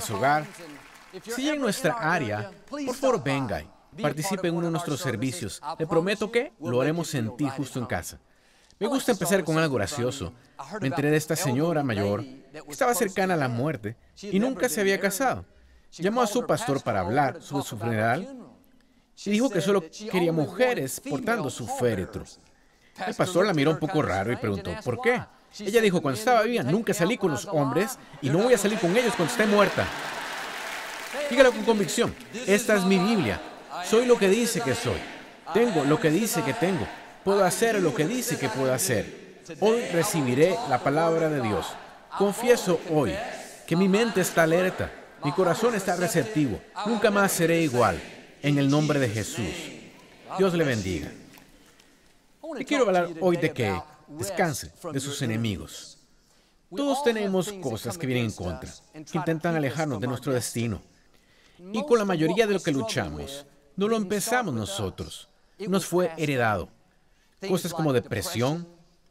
su hogar. Si en nuestra área, por favor venga y participe en uno de nuestros servicios. Le prometo que lo haremos sentir justo en casa. Me gusta empezar con algo gracioso. Me enteré de esta señora mayor que estaba cercana a la muerte y nunca se había casado. Llamó a su pastor para hablar sobre su funeral y dijo que solo quería mujeres portando su féretro. El pastor la miró un poco raro y preguntó, ¿por qué? Ella dijo, cuando estaba viva nunca salí con los hombres y no voy a salir con ellos cuando esté muerta. Dígalo con convicción, esta es mi Biblia. Soy lo que dice que soy. Tengo lo que dice que tengo. Puedo hacer lo que dice que puedo hacer. Hoy recibiré la palabra de Dios. Confieso hoy que mi mente está alerta, mi corazón está receptivo. Nunca más seré igual. En el nombre de Jesús. Dios le bendiga. Y quiero hablar hoy de qué descanse de sus enemigos. Todos tenemos cosas que vienen en contra, que intentan alejarnos de nuestro destino. Y con la mayoría de lo que luchamos, no lo empezamos nosotros, nos fue heredado. Cosas como depresión,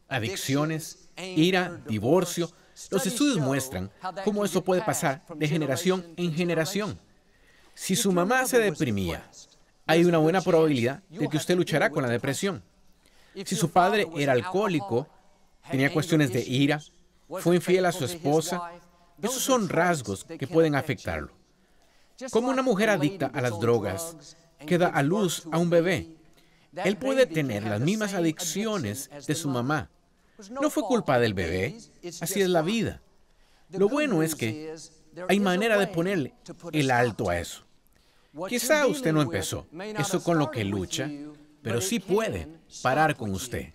adicciones, ira, divorcio. Los estudios muestran cómo eso puede pasar de generación en generación. Si su mamá se deprimía, hay una buena probabilidad de que usted luchará con la depresión. Si su padre era alcohólico, tenía cuestiones de ira, fue infiel a su esposa, esos son rasgos que pueden afectarlo. Como una mujer adicta a las drogas que da a luz a un bebé, él puede tener las mismas adicciones de su mamá. No fue culpa del bebé, así es la vida. Lo bueno es que hay manera de ponerle el alto a eso. Quizá usted no empezó eso con lo que lucha, pero sí puede parar con usted.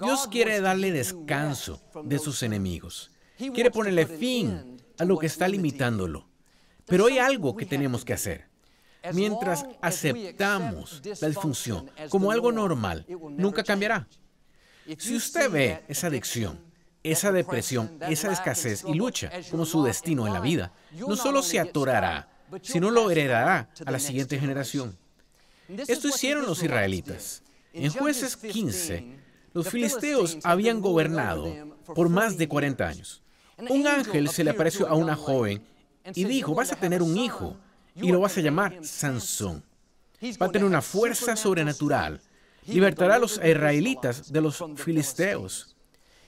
Dios quiere darle descanso de sus enemigos. Quiere ponerle fin a lo que está limitándolo. Pero hay algo que tenemos que hacer. Mientras aceptamos la disfunción como algo normal, nunca cambiará. Si usted ve esa adicción, esa depresión, esa escasez y lucha como su destino en la vida, no solo se atorará, sino lo heredará a la siguiente generación. Esto hicieron los israelitas. En jueces 15, los filisteos habían gobernado por más de 40 años. Un ángel se le apareció a una joven y dijo, vas a tener un hijo y lo vas a llamar Sansón. Va a tener una fuerza sobrenatural. Libertará a los israelitas de los filisteos.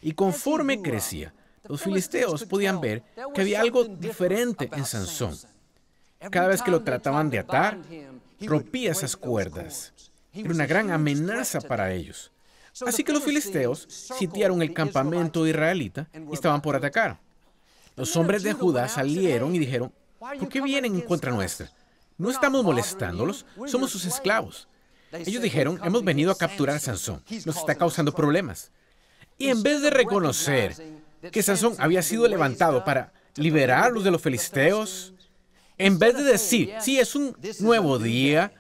Y conforme crecía, los filisteos podían ver que había algo diferente en Sansón. Cada vez que lo trataban de atar, rompía esas cuerdas. Era una gran amenaza para ellos. Así que los filisteos sitiaron el campamento israelita y estaban por atacar. Los hombres de Judá salieron y dijeron, ¿por qué vienen en contra nuestra? No estamos molestándolos, somos sus esclavos. Ellos dijeron, hemos venido a capturar a Sansón, nos está causando problemas. Y en vez de reconocer que Sansón había sido levantado para liberarlos de los filisteos, en vez de decir, sí, es un nuevo día,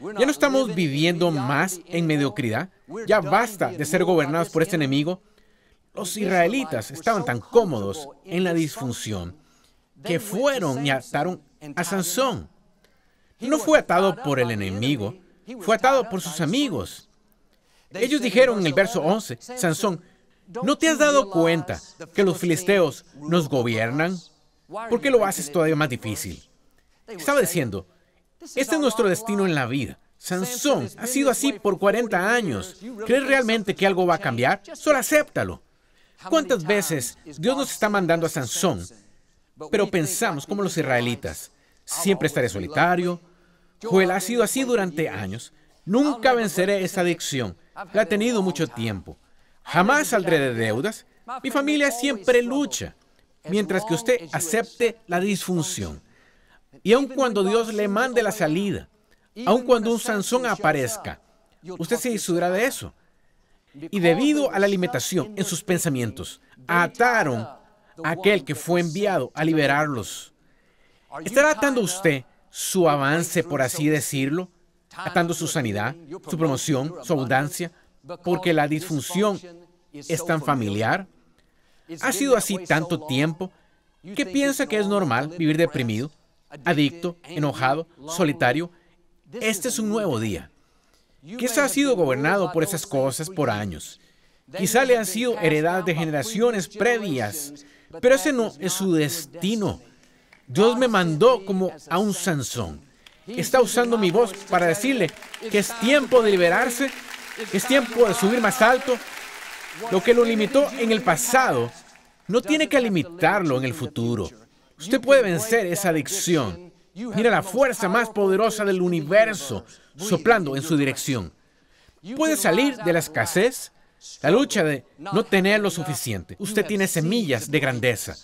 ya no estamos viviendo más en mediocridad, ya basta de ser gobernados por este enemigo. Los israelitas estaban tan cómodos en la disfunción que fueron y ataron a Sansón. No fue atado por el enemigo, fue atado por sus amigos. Ellos dijeron en el verso 11, Sansón, ¿no te has dado cuenta que los filisteos nos gobiernan? ¿Por qué lo haces todavía más difícil? Estaba diciendo, este es nuestro destino en la vida. Sansón ha sido así por 40 años. ¿Crees realmente que algo va a cambiar? Solo acéptalo. ¿Cuántas veces Dios nos está mandando a Sansón? Pero pensamos como los israelitas. Siempre estaré solitario. Joel ha sido así durante años. Nunca venceré esta adicción. La he tenido mucho tiempo. Jamás saldré de deudas. Mi familia siempre lucha. Mientras que usted acepte la disfunción. Y aun cuando Dios le mande la salida, aun cuando un Sansón aparezca, usted se disuadirá de eso. Y debido a la limitación en sus pensamientos, ataron a aquel que fue enviado a liberarlos. ¿Estará atando usted su avance, por así decirlo, atando su sanidad, su promoción, su abundancia, porque la disfunción es tan familiar? ¿Ha sido así tanto tiempo que piensa que es normal vivir deprimido, adicto, enojado, solitario. Este es un nuevo día. Quizá ha sido gobernado por esas cosas por años. Quizá le han sido heredadas de generaciones previas, pero ese no es su destino. Dios me mandó como a un Sansón. Está usando mi voz para decirle que es tiempo de liberarse, es tiempo de subir más alto. Lo que lo limitó en el pasado no tiene que limitarlo en el futuro. Usted puede vencer esa adicción. Mira la fuerza más poderosa del universo soplando en su dirección. Puede salir de la escasez, la lucha de no tener lo suficiente. Usted tiene semillas de grandeza.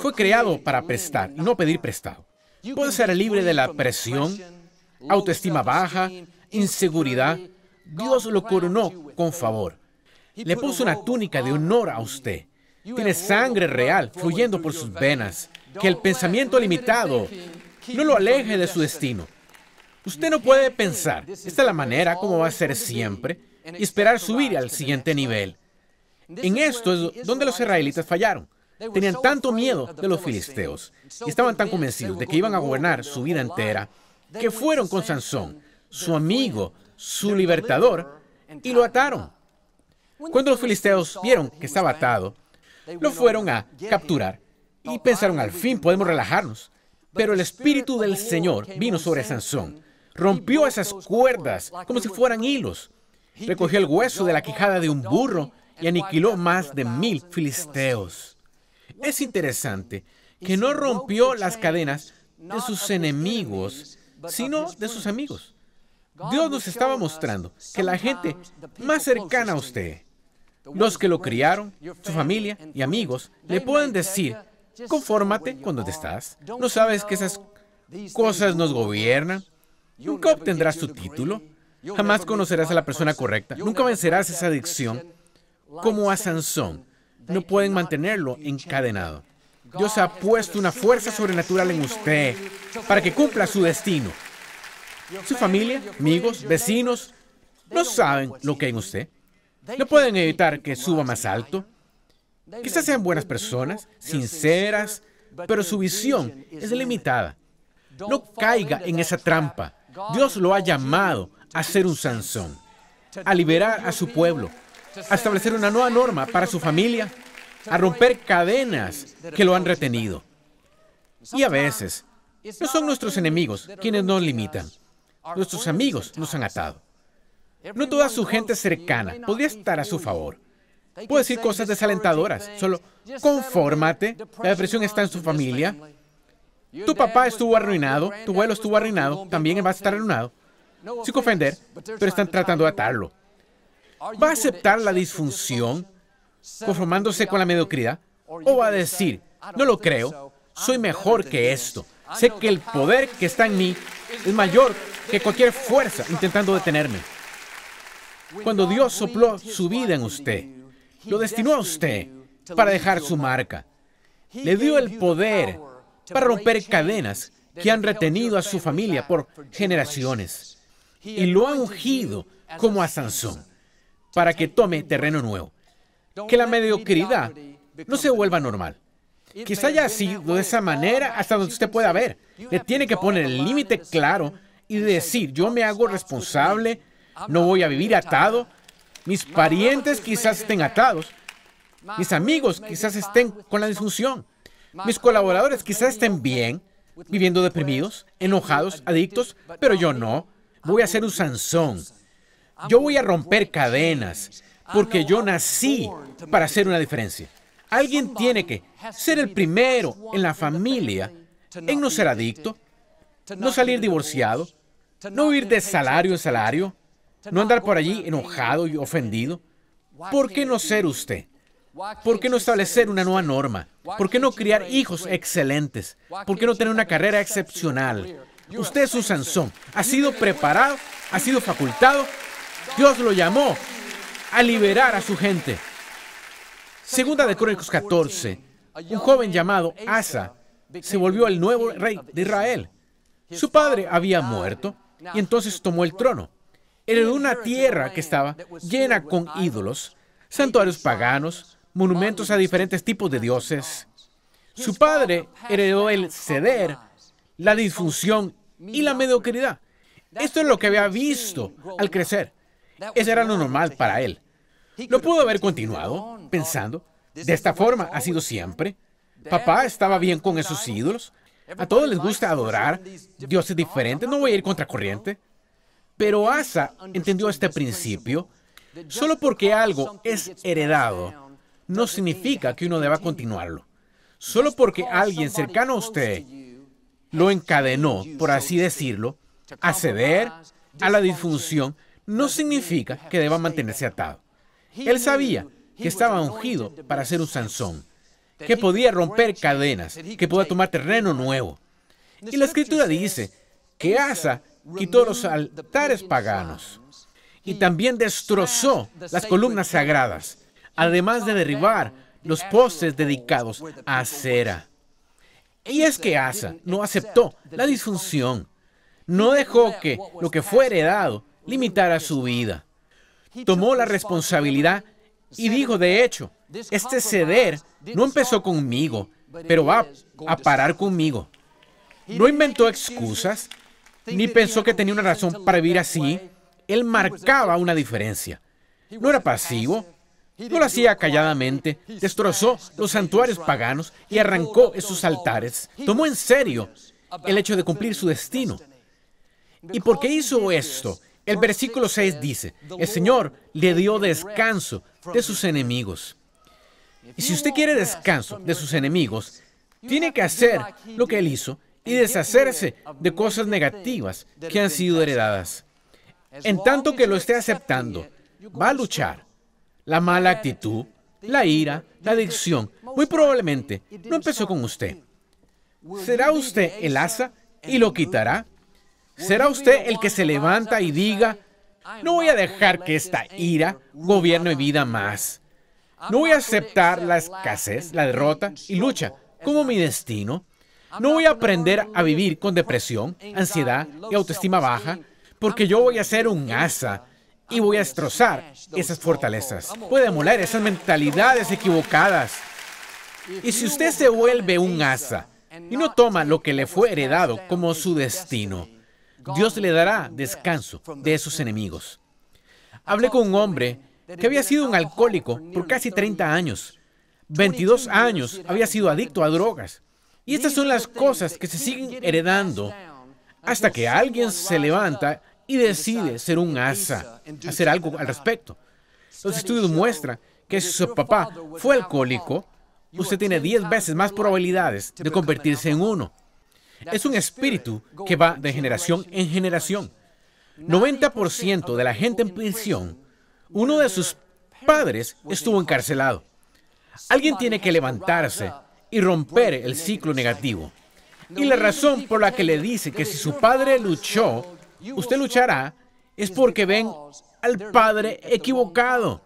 Fue creado para prestar y no pedir prestado. Puede ser libre de la presión, autoestima baja, inseguridad. Dios lo coronó con favor. Le puso una túnica de honor a usted. Tiene sangre real fluyendo por sus venas que el pensamiento limitado no lo aleje de su destino. Usted no puede pensar, esta es la manera como va a ser siempre, y esperar subir al siguiente nivel. En esto es donde los israelitas fallaron. Tenían tanto miedo de los filisteos y estaban tan convencidos de que iban a gobernar su vida entera que fueron con Sansón, su amigo, su libertador, y lo ataron. Cuando los filisteos vieron que estaba atado, lo fueron a capturar y pensaron, al fin podemos relajarnos. Pero el Espíritu del Señor vino sobre Sansón, rompió esas cuerdas como si fueran hilos, recogió el hueso de la quijada de un burro y aniquiló más de mil filisteos. Es interesante que no rompió las cadenas de sus enemigos, sino de sus amigos. Dios nos estaba mostrando que la gente más cercana a usted, los que lo criaron, su familia y amigos, le pueden decir Confórmate cuando te estás. No sabes que esas cosas nos gobiernan. Nunca obtendrás tu título. Jamás conocerás a la persona correcta. Nunca vencerás esa adicción. Como a Sansón, no pueden mantenerlo encadenado. Dios ha puesto una fuerza sobrenatural en usted para que cumpla su destino. Su familia, amigos, vecinos, no saben lo que hay en usted. No pueden evitar que suba más alto. Quizás sean buenas personas, sinceras, pero su visión es limitada. No caiga en esa trampa. Dios lo ha llamado a ser un Sansón, a liberar a su pueblo, a establecer una nueva norma para su familia, a romper cadenas que lo han retenido. Y a veces, no son nuestros enemigos quienes nos limitan. Nuestros amigos nos han atado. No toda su gente cercana podría estar a su favor. Puedo decir cosas desalentadoras, solo confórmate, la depresión está en su familia, tu papá estuvo arruinado, tu abuelo estuvo arruinado, también va a estar arruinado, sin ofender, pero están tratando de atarlo. ¿Va a aceptar la disfunción conformándose con la mediocridad? ¿O va a decir, no lo creo, soy mejor que esto? Sé que el poder que está en mí es mayor que cualquier fuerza intentando detenerme. Cuando Dios sopló su vida en usted, lo destinó a usted para dejar su marca. Le dio el poder para romper cadenas que han retenido a su familia por generaciones. Y lo ha ungido como a Sansón para que tome terreno nuevo. Que la mediocridad no se vuelva normal. Quizá haya sido de esa manera hasta donde usted pueda ver. Le tiene que poner el límite claro y decir, yo me hago responsable, no voy a vivir atado mis parientes quizás estén atados. Mis amigos quizás estén con la disfunción. Mis colaboradores quizás estén bien, viviendo deprimidos, enojados, adictos, pero yo no. Voy a ser un Sansón. Yo voy a romper cadenas, porque yo nací para hacer una diferencia. Alguien tiene que ser el primero en la familia en no ser adicto, no salir divorciado, no ir de salario en salario, no andar por allí enojado y ofendido. ¿Por qué no ser usted? ¿Por qué no establecer una nueva norma? ¿Por qué no criar hijos excelentes? ¿Por qué no tener una carrera excepcional? Usted es un Sansón. Ha sido preparado, ha sido facultado. Dios lo llamó a liberar a su gente. Segunda de Crónicos 14, un joven llamado Asa se volvió el nuevo rey de Israel. Su padre había muerto y entonces tomó el trono heredó una tierra que estaba llena con ídolos, santuarios paganos, monumentos a diferentes tipos de dioses. Su padre heredó el ceder, la disfunción y la mediocridad. Esto es lo que había visto al crecer. Eso era lo normal para él. ¿No pudo haber continuado pensando, de esta forma ha sido siempre. Papá estaba bien con esos ídolos. A todos les gusta adorar dioses diferentes. No voy a ir contra corriente. Pero Asa entendió este principio. Solo porque algo es heredado, no significa que uno deba continuarlo. Solo porque alguien cercano a usted lo encadenó, por así decirlo, a ceder a la disfunción, no significa que deba mantenerse atado. Él sabía que estaba ungido para ser un Sansón, que podía romper cadenas, que podía tomar terreno nuevo. Y la escritura dice que Asa quitó los altares paganos y también destrozó las columnas sagradas, además de derribar los postes dedicados a Cera. Y es que Asa no aceptó la disfunción, no dejó que lo que fue heredado limitara su vida. Tomó la responsabilidad y dijo, de hecho, este ceder no empezó conmigo, pero va a parar conmigo. No inventó excusas, ni pensó que tenía una razón para vivir así. Él marcaba una diferencia. No era pasivo, no lo hacía calladamente, destrozó los santuarios paganos y arrancó esos altares. Tomó en serio el hecho de cumplir su destino. ¿Y por qué hizo esto? El versículo 6 dice, el Señor le dio descanso de sus enemigos. Y si usted quiere descanso de sus enemigos, tiene que hacer lo que Él hizo y deshacerse de cosas negativas que han sido heredadas. En tanto que lo esté aceptando, va a luchar. La mala actitud, la ira, la adicción, muy probablemente no empezó con usted. ¿Será usted el asa y lo quitará? ¿Será usted el que se levanta y diga, no voy a dejar que esta ira gobierne mi vida más? No voy a aceptar la escasez, la derrota y lucha como mi destino. No voy a aprender a vivir con depresión, ansiedad y autoestima baja, porque yo voy a ser un asa y voy a destrozar esas fortalezas. puede moler esas mentalidades equivocadas. Y si usted se vuelve un asa y no toma lo que le fue heredado como su destino, Dios le dará descanso de esos enemigos. Hablé con un hombre que había sido un alcohólico por casi 30 años. 22 años había sido adicto a drogas. Y estas son las cosas que se siguen heredando hasta que alguien se levanta y decide ser un asa, hacer algo al respecto. Los estudios muestran que si su papá fue alcohólico, usted tiene 10 veces más probabilidades de convertirse en uno. Es un espíritu que va de generación en generación. 90% de la gente en prisión, uno de sus padres estuvo encarcelado. Alguien tiene que levantarse y romper el ciclo negativo. Y la razón por la que le dice que si su padre luchó, usted luchará, es porque ven al padre equivocado.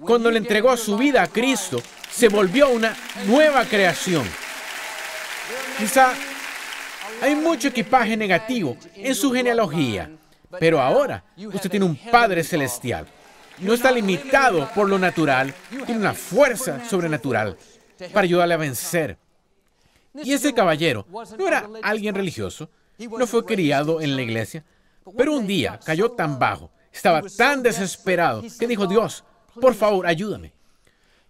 Cuando le entregó su vida a Cristo, se volvió una nueva creación. Quizá hay mucho equipaje negativo en su genealogía, pero ahora usted tiene un Padre Celestial. No está limitado por lo natural, tiene una fuerza sobrenatural para ayudarle a vencer. Y ese caballero no era alguien religioso, no fue criado en la iglesia, pero un día cayó tan bajo, estaba tan desesperado, que dijo, Dios, por favor, ayúdame.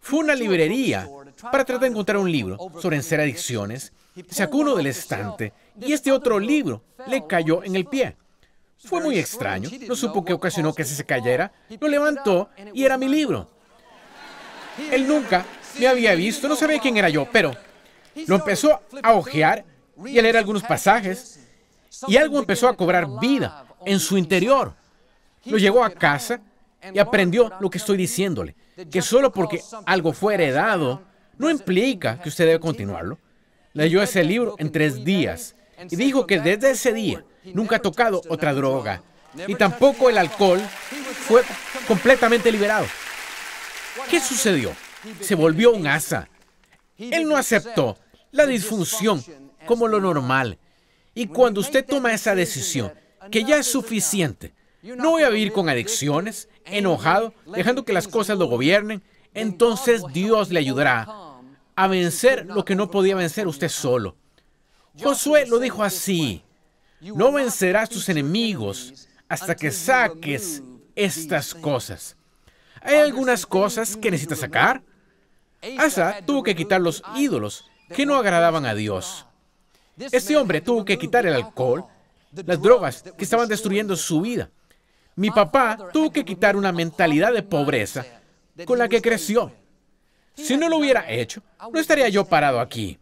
Fue a una librería para tratar de encontrar un libro sobre vencer adicciones, sacó uno del estante y este otro libro le cayó en el pie. Fue muy extraño, no supo qué ocasionó que se cayera, lo levantó y era mi libro. Él nunca me había visto, no sabía quién era yo, pero lo empezó a ojear y a leer algunos pasajes y algo empezó a cobrar vida en su interior. Lo llegó a casa y aprendió lo que estoy diciéndole, que solo porque algo fue heredado no implica que usted debe continuarlo. Leyó ese libro en tres días y dijo que desde ese día nunca ha tocado otra droga y tampoco el alcohol. Fue completamente liberado. ¿Qué sucedió? se volvió un asa. Él no aceptó la disfunción como lo normal. Y cuando usted toma esa decisión, que ya es suficiente, no voy a vivir con adicciones, enojado, dejando que las cosas lo gobiernen, entonces Dios le ayudará a vencer lo que no podía vencer usted solo. Josué lo dijo así, no vencerás tus enemigos hasta que saques estas cosas. Hay algunas cosas que necesitas sacar, Asa tuvo que quitar los ídolos que no agradaban a Dios. Este hombre tuvo que quitar el alcohol, las drogas que estaban destruyendo su vida. Mi papá tuvo que quitar una mentalidad de pobreza con la que creció. Si no lo hubiera hecho, no estaría yo parado aquí.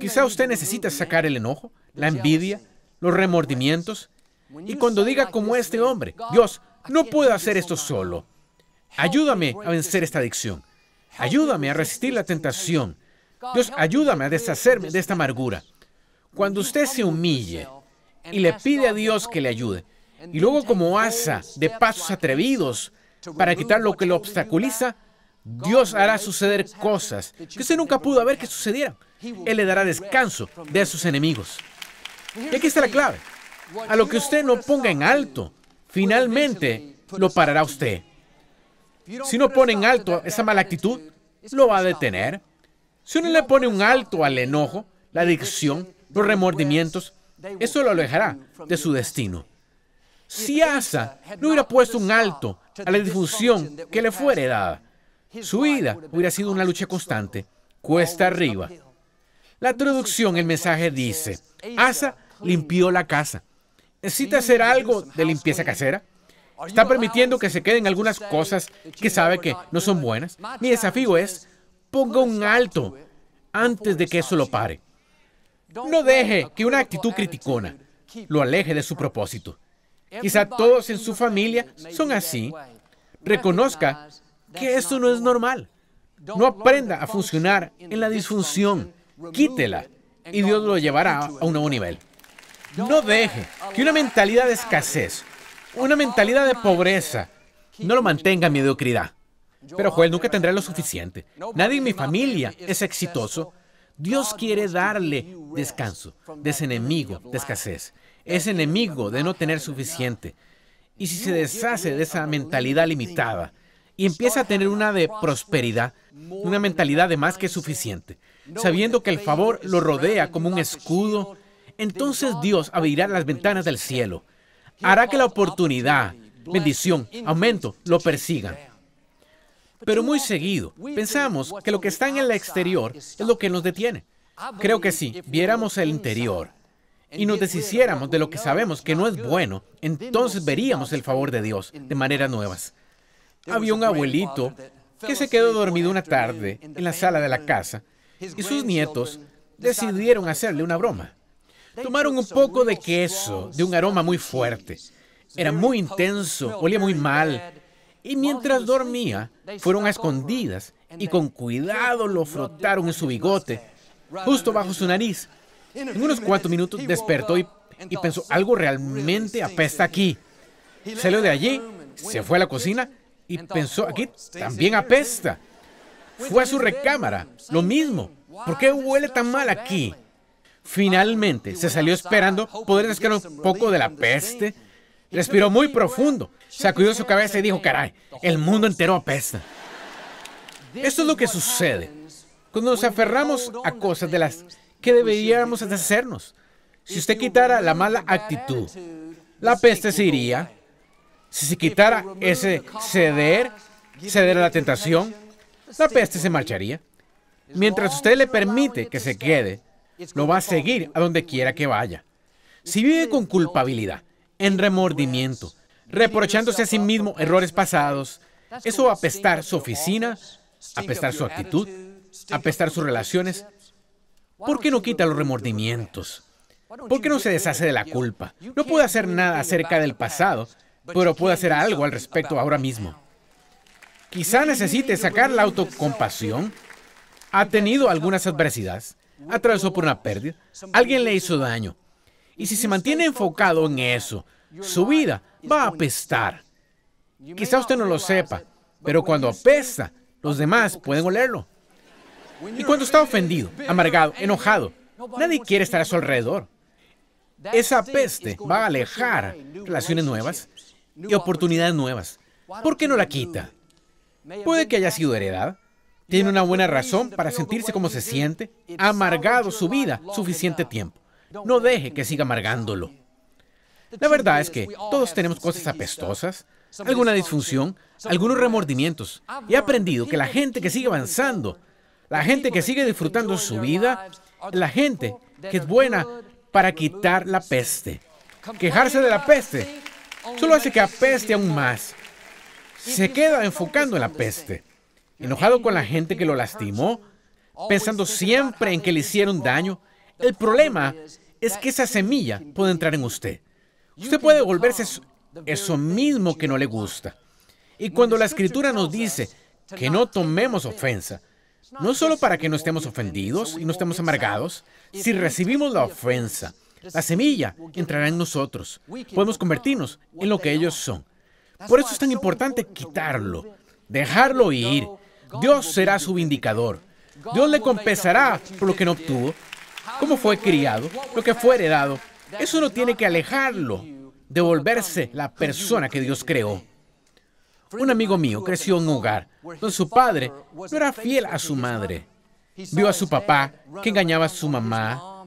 Quizá usted necesita sacar el enojo, la envidia, los remordimientos. Y cuando diga como este hombre, Dios, no puedo hacer esto solo. Ayúdame a vencer esta adicción. Ayúdame a resistir la tentación. Dios, ayúdame a deshacerme de esta amargura. Cuando usted se humille y le pide a Dios que le ayude, y luego como asa de pasos atrevidos para quitar lo que lo obstaculiza, Dios hará suceder cosas que usted nunca pudo haber que sucedieran. Él le dará descanso de sus enemigos. Y aquí está la clave. A lo que usted no ponga en alto, finalmente lo parará usted. Si no pone en alto esa mala actitud, lo va a detener. Si uno le pone un alto al enojo, la adicción, los remordimientos, eso lo alejará de su destino. Si Asa no hubiera puesto un alto a la difusión que le fue heredada, su vida hubiera sido una lucha constante, cuesta arriba. La traducción, el mensaje dice, Asa limpió la casa. ¿Necesita hacer algo de limpieza casera? Está permitiendo que se queden algunas cosas que sabe que no son buenas. Mi desafío es, ponga un alto antes de que eso lo pare. No deje que una actitud criticona lo aleje de su propósito. Quizá todos en su familia son así. Reconozca que eso no es normal. No aprenda a funcionar en la disfunción. Quítela y Dios lo llevará a un nuevo nivel. No deje que una mentalidad de escasez una mentalidad de pobreza. No lo mantenga en mediocridad. Pero Joel nunca tendrá lo suficiente. Nadie en mi familia es exitoso. Dios quiere darle descanso de ese enemigo de escasez, ese enemigo de no tener suficiente. Y si se deshace de esa mentalidad limitada y empieza a tener una de prosperidad, una mentalidad de más que suficiente, sabiendo que el favor lo rodea como un escudo, entonces Dios abrirá las ventanas del cielo hará que la oportunidad, bendición, aumento, lo persigan. Pero muy seguido, pensamos que lo que está en el exterior es lo que nos detiene. Creo que si viéramos el interior y nos deshiciéramos de lo que sabemos que no es bueno, entonces veríamos el favor de Dios de maneras nuevas. Había un abuelito que se quedó dormido una tarde en la sala de la casa y sus nietos decidieron hacerle una broma. Tomaron un poco de queso, de un aroma muy fuerte. Era muy intenso, olía muy mal. Y mientras dormía, fueron a escondidas y con cuidado lo frotaron en su bigote, justo bajo su nariz. En unos cuantos minutos despertó y, pensó, algo realmente apesta aquí. Salió de allí, se fue a la cocina y pensó, aquí también apesta. Fue a su recámara, lo mismo. ¿Por qué huele tan mal aquí? Finalmente, se salió esperando poder descansar un poco de la peste. Respiró muy profundo, sacudió su cabeza y dijo, caray, el mundo entero apesta. Esto es lo que sucede cuando nos aferramos a cosas de las que deberíamos deshacernos. Si usted quitara la mala actitud, la peste se iría. Si se quitara ese ceder, ceder a la tentación, la peste se marcharía. Mientras usted le permite que se quede, lo va a seguir a donde quiera que vaya. Si vive con culpabilidad, en remordimiento, reprochándose a sí mismo errores pasados, eso va a apestar su oficina, apestar su actitud, apestar sus relaciones. ¿Por qué no quita los remordimientos? ¿Por qué no se deshace de la culpa? No puede hacer nada acerca del pasado, pero puede hacer algo al respecto ahora mismo. Quizá necesite sacar la autocompasión. Ha tenido algunas adversidades atravesó por una pérdida, alguien le hizo daño. Y si se mantiene enfocado en eso, su vida va a apestar. Quizá usted no lo sepa, pero cuando apesta, los demás pueden olerlo. Y cuando está ofendido, amargado, enojado, nadie quiere estar a su alrededor. Esa peste va a alejar relaciones nuevas y oportunidades nuevas. ¿Por qué no la quita? Puede que haya sido heredada, tiene una buena razón para sentirse como se siente. Ha amargado su vida suficiente tiempo. No deje que siga amargándolo. La verdad es que todos tenemos cosas apestosas, alguna disfunción, algunos remordimientos. He aprendido que la gente que sigue avanzando, la gente que sigue disfrutando su vida, la gente que es buena para quitar la peste. Quejarse de la peste solo hace que apeste aún más. Se queda enfocando en la peste enojado con la gente que lo lastimó, pensando siempre en que le hicieron daño. El problema es que esa semilla puede entrar en usted. Usted puede volverse eso mismo que no le gusta. Y cuando la escritura nos dice que no tomemos ofensa, no solo para que no estemos ofendidos y no estemos amargados, si recibimos la ofensa, la semilla entrará en nosotros. Podemos convertirnos en lo que ellos son. Por eso es tan importante quitarlo, dejarlo ir, Dios será su vindicador. Dios le compensará por lo que no obtuvo, cómo fue criado, lo que fue heredado. Eso no tiene que alejarlo de volverse la persona que Dios creó. Un amigo mío creció en un hogar donde su padre no era fiel a su madre. Vio a su papá que engañaba a su mamá.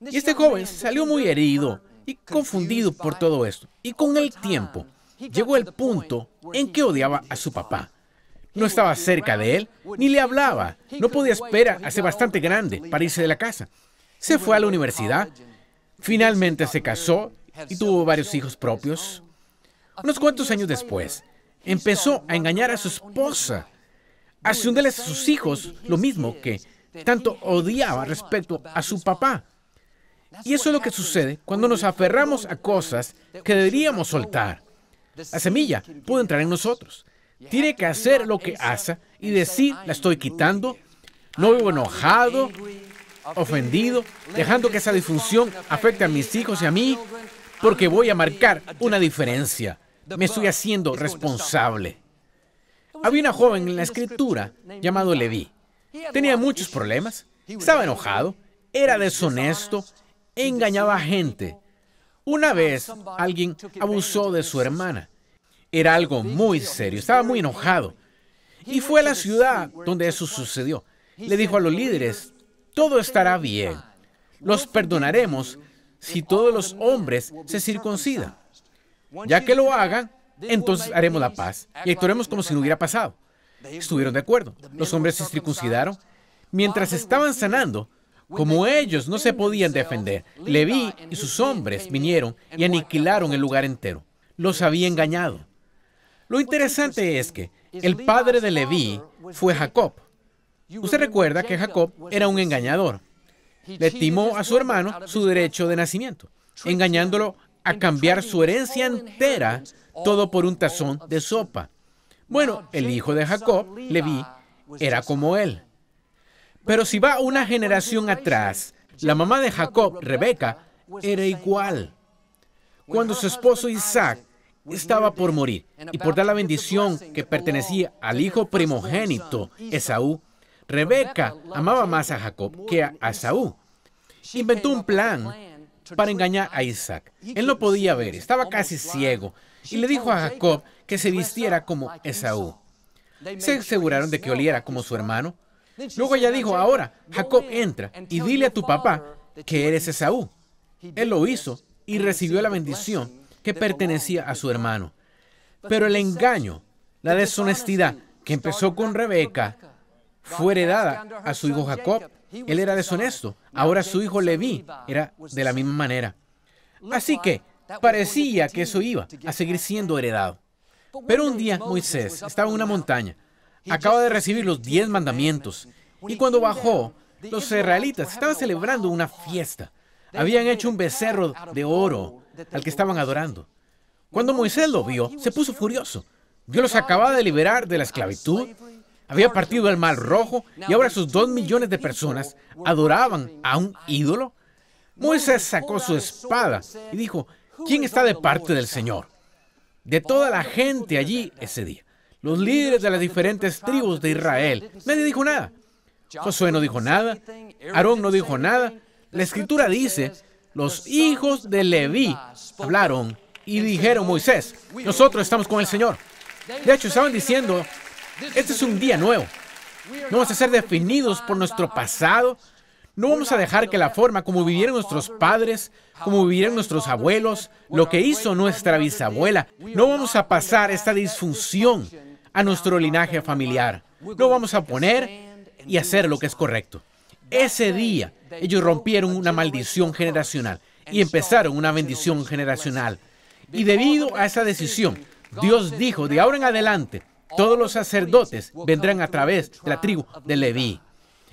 Y este joven salió muy herido y confundido por todo esto. Y con el tiempo llegó el punto en que odiaba a su papá. No estaba cerca de él, ni le hablaba. No podía esperar a ser bastante grande para irse de la casa. Se fue a la universidad, finalmente se casó y tuvo varios hijos propios. Unos cuantos años después, empezó a engañar a su esposa, haciéndoles a sus hijos lo mismo que tanto odiaba respecto a su papá. Y eso es lo que sucede cuando nos aferramos a cosas que deberíamos soltar. La semilla pudo entrar en nosotros. Tiene que hacer lo que hace y decir, la estoy quitando, no vivo enojado, ofendido, dejando que esa disfunción afecte a mis hijos y a mí, porque voy a marcar una diferencia. Me estoy haciendo responsable. Había una joven en la escritura llamado Levi. Tenía muchos problemas, estaba enojado, era deshonesto, engañaba a gente. Una vez alguien abusó de su hermana era algo muy serio, estaba muy enojado. Y fue a la ciudad donde eso sucedió. Le dijo a los líderes, todo estará bien, los perdonaremos si todos los hombres se circuncidan. Ya que lo hagan, entonces haremos la paz y actuaremos como si no hubiera pasado. Estuvieron de acuerdo. Los hombres se circuncidaron. Mientras estaban sanando, como ellos no se podían defender, Levi y sus hombres vinieron y aniquilaron el lugar entero. Los había engañado. Lo interesante es que el padre de Leví fue Jacob. Usted recuerda que Jacob era un engañador. Le timó a su hermano su derecho de nacimiento, engañándolo a cambiar su herencia entera, todo por un tazón de sopa. Bueno, el hijo de Jacob, Leví, era como él. Pero si va una generación atrás, la mamá de Jacob, Rebeca, era igual. Cuando su esposo Isaac estaba por morir y por dar la bendición que pertenecía al hijo primogénito, Esaú, Rebeca amaba más a Jacob que a Esaú Inventó un plan para engañar a Isaac. Él no podía ver, estaba casi ciego, y le dijo a Jacob que se vistiera como Esaú. Se aseguraron de que oliera como su hermano. Luego ella dijo, ahora, Jacob entra y dile a tu papá que eres Esaú. Él lo hizo y recibió la bendición que pertenecía a su hermano. Pero el engaño, la deshonestidad que empezó con Rebeca, fue heredada a su hijo Jacob. Él era deshonesto. Ahora su hijo Leví era de la misma manera. Así que parecía que eso iba a seguir siendo heredado. Pero un día Moisés estaba en una montaña. Acaba de recibir los diez mandamientos. Y cuando bajó, los israelitas estaban celebrando una fiesta. Habían hecho un becerro de oro al que estaban adorando. Cuando Moisés lo vio, se puso furioso. Dios los acababa de liberar de la ah, esclavitud, había partido el mal rojo y ahora sus dos millones de personas adoraban a un ídolo. Moisés sacó su espada y dijo, ¿quién está de parte del Señor? De toda la gente allí ese día, los líderes de las diferentes tribus de Israel, nadie dijo nada. Josué no dijo nada, Aarón no dijo nada. La escritura dice los hijos de Leví hablaron y dijeron, Moisés, nosotros estamos con el Señor. De hecho, estaban diciendo, este es un día nuevo. No vamos a ser definidos por nuestro pasado. No vamos a dejar que la forma como vivieron nuestros padres, como vivieron nuestros abuelos, lo que hizo nuestra bisabuela, no vamos a pasar esta disfunción a nuestro linaje familiar. No vamos a poner y hacer lo que es correcto. Ese día ellos rompieron una maldición generacional y empezaron una bendición generacional. Y debido a esa decisión, Dios dijo, de ahora en adelante, todos los sacerdotes vendrán a través de la tribu de Leví.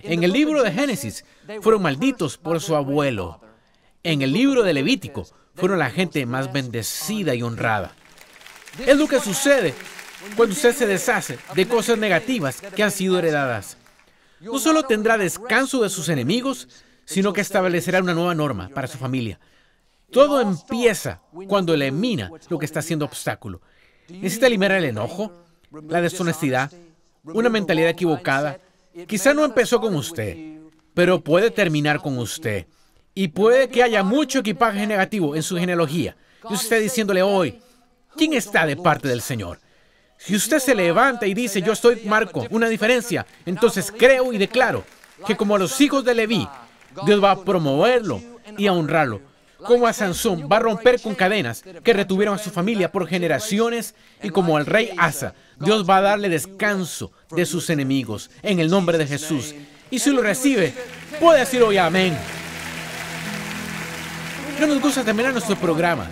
En el libro de Génesis fueron malditos por su abuelo. En el libro de Levítico fueron la gente más bendecida y honrada. Es lo que sucede cuando usted se deshace de cosas negativas que han sido heredadas no solo tendrá descanso de sus enemigos, sino que establecerá una nueva norma para su familia. Todo empieza cuando elimina lo que está siendo obstáculo. Necesita eliminar el enojo, la deshonestidad, una mentalidad equivocada. Quizá no empezó con usted, pero puede terminar con usted. Y puede que haya mucho equipaje negativo en su genealogía. Dios está diciéndole hoy, ¿quién está de parte del Señor? Si usted se levanta y dice, yo estoy marco una diferencia, entonces creo y declaro que como a los hijos de Leví, Dios va a promoverlo y a honrarlo. Como a Sansón va a romper con cadenas que retuvieron a su familia por generaciones y como al rey Asa, Dios va a darle descanso de sus enemigos en el nombre de Jesús. Y si lo recibe, puede decir hoy amén. No nos gusta terminar nuestro programa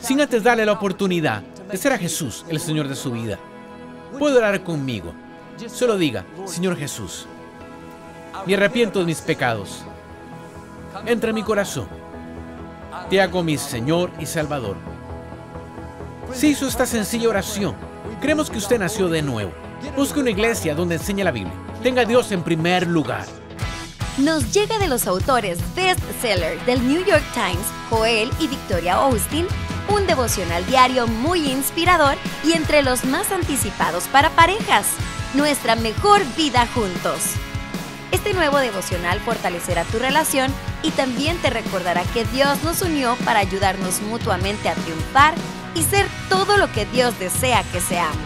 sin antes darle la oportunidad que será Jesús, el Señor de su vida. Puede orar conmigo. Solo diga, Señor Jesús, me arrepiento de mis pecados. Entra en mi corazón. Te hago mi Señor y Salvador. Si hizo esta sencilla oración, creemos que usted nació de nuevo. Busque una iglesia donde enseñe la Biblia. Tenga a Dios en primer lugar. Nos llega de los autores bestseller del New York Times, Joel y Victoria Austin, un devocional diario muy inspirador y entre los más anticipados para parejas. Nuestra mejor vida juntos. Este nuevo devocional fortalecerá tu relación y también te recordará que Dios nos unió para ayudarnos mutuamente a triunfar y ser todo lo que Dios desea que seamos.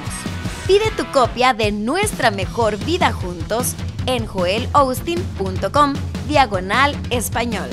Pide tu copia de Nuestra Mejor Vida Juntos en JoelAustin.com diagonal español.